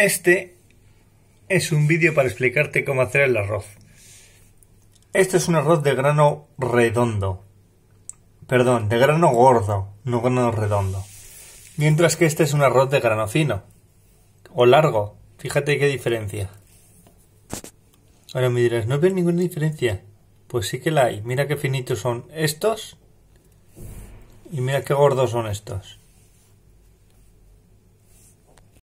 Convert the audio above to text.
Este es un vídeo para explicarte cómo hacer el arroz. Este es un arroz de grano redondo. Perdón, de grano gordo, no grano redondo. Mientras que este es un arroz de grano fino. O largo. Fíjate qué diferencia. Ahora me dirás, ¿no ves ninguna diferencia? Pues sí que la hay. Mira qué finitos son estos. Y mira qué gordos son estos.